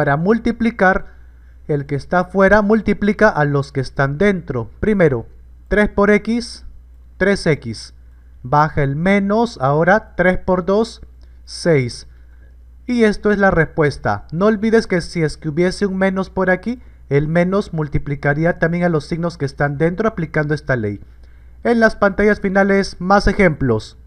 Para multiplicar, el que está fuera multiplica a los que están dentro. Primero, 3 por x, 3x. Baja el menos, ahora 3 por 2, 6. Y esto es la respuesta. No olvides que si es que hubiese un menos por aquí, el menos multiplicaría también a los signos que están dentro aplicando esta ley. En las pantallas finales, más ejemplos.